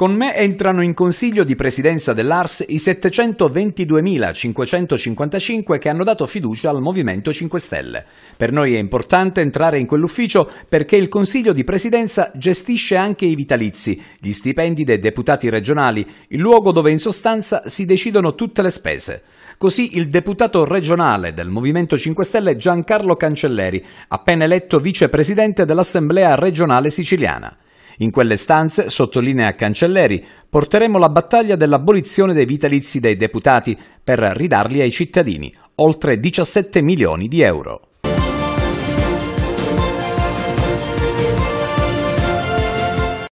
Con me entrano in consiglio di presidenza dell'ARS i 722.555 che hanno dato fiducia al Movimento 5 Stelle. Per noi è importante entrare in quell'ufficio perché il consiglio di presidenza gestisce anche i vitalizi, gli stipendi dei deputati regionali, il luogo dove in sostanza si decidono tutte le spese. Così il deputato regionale del Movimento 5 Stelle Giancarlo Cancelleri, appena eletto vicepresidente dell'Assemblea regionale siciliana. In quelle stanze, sottolinea Cancelleri, porteremo la battaglia dell'abolizione dei vitalizi dei deputati per ridarli ai cittadini, oltre 17 milioni di euro.